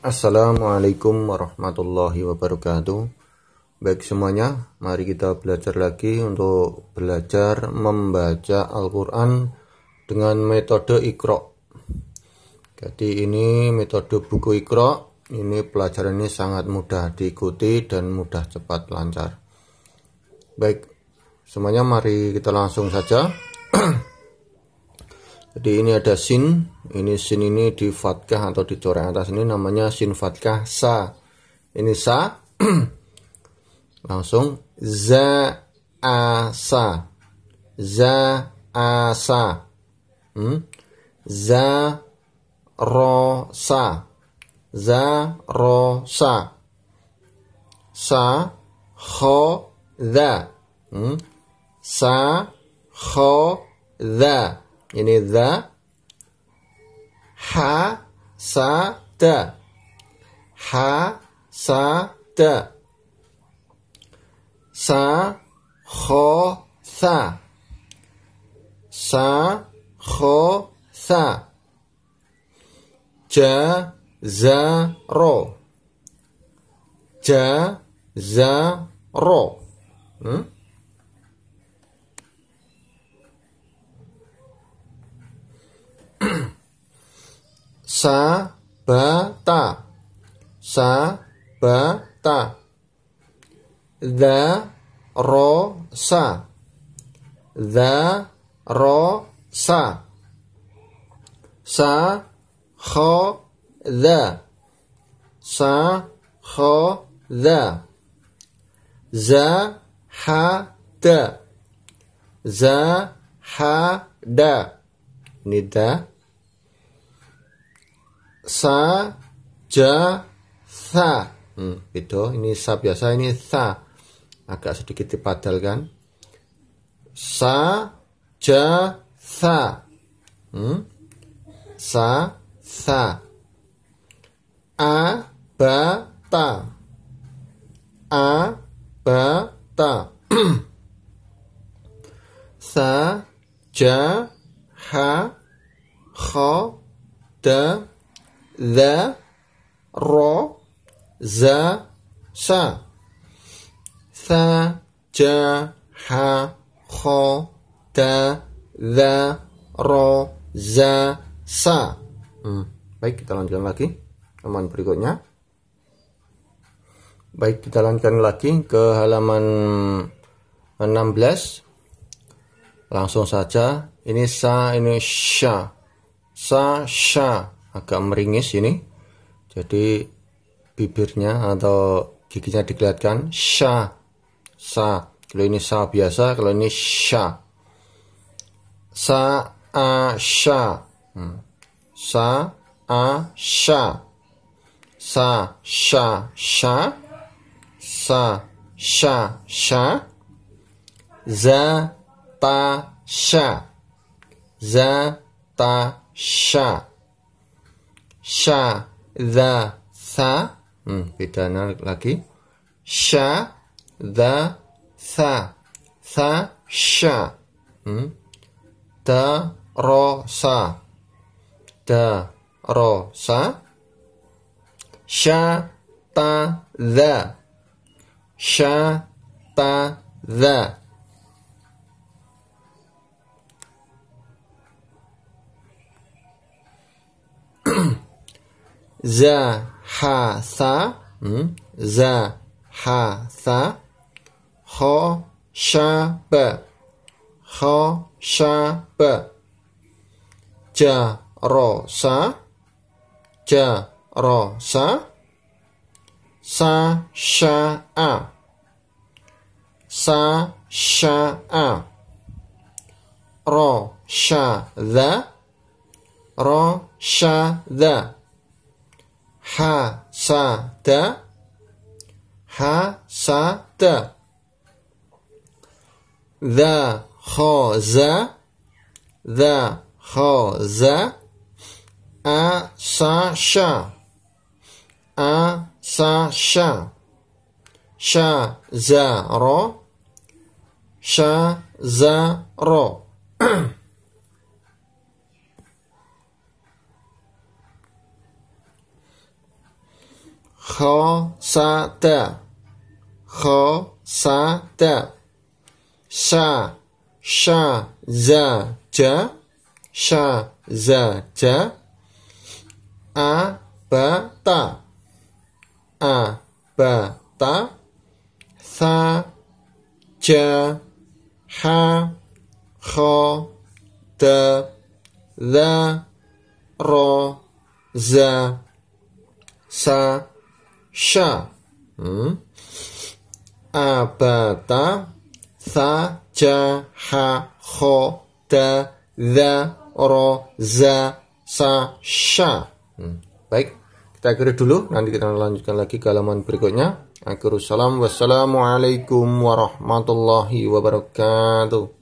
Assalamualaikum warahmatullahi wabarakatuh Baik semuanya, mari kita belajar lagi untuk belajar membaca Al-Quran dengan metode ikro Jadi ini metode buku ikro Ini pelajaran ini sangat mudah diikuti dan mudah cepat lancar Baik, semuanya mari kita langsung saja jadi ini ada sin, ini sin ini di fatkah atau di coret atas ini namanya sin fatkah sa. Ini sa. Langsung za asa. Za asa. Hmm? Za ro sa. Za ro Sa kho za. Hmm? Sa kho za. Ini the ha sa da ha sa da sa kho sa sa kho sa ja za ro ja za ro hmm? sabata sabata the rosa da rosa sa kho the sa kho the za ha da za ha da nida sa ja sa hmm, ini sa biasa ini sa agak sedikit dipadal kan sa ja sa hmm? sa sa a ba ta a ba ta sa ja ha kha da the, ro, za, sa. Tha, ja, ha, kho, ta, the, ro, za, sa. Hmm. Baik, kita lanjutkan lagi. Halaman berikutnya. Baik, kita lanjutkan lagi ke halaman 16. Langsung saja. Ini sa, ini sha Sa, sha agak meringis ini jadi bibirnya atau giginya dikelihatkan Sha, sa kalau ini sa biasa kalau ini sha, sa a sha, hmm. sa a sha, sa sha, sha, sa sha, sha, za ta sha, za ta sha sha za sa hmm, bedanya lagi sha za sa sa sha hmm. da ro sa da ro sa sha ta za sha ta za za ha tha hmm? za ha tha ho sha ba ho sha ba ja ro sa ja ro sa sha a sa sha a ro sha the ro sha da. حسد حسد ذا خاز ذا خاز أساش أساش شزر شزر kho kho sa sa ta sha sha za ja sha za ja ba ta, Sa ja ha kho ta la ro za sa sya hmm? abata tha ja ha ho da za ro za sa sya hmm. baik kita akhiri dulu nanti kita lanjutkan lagi ke halaman berikutnya akhirussalam wassalamualaikum warahmatullahi wabarakatuh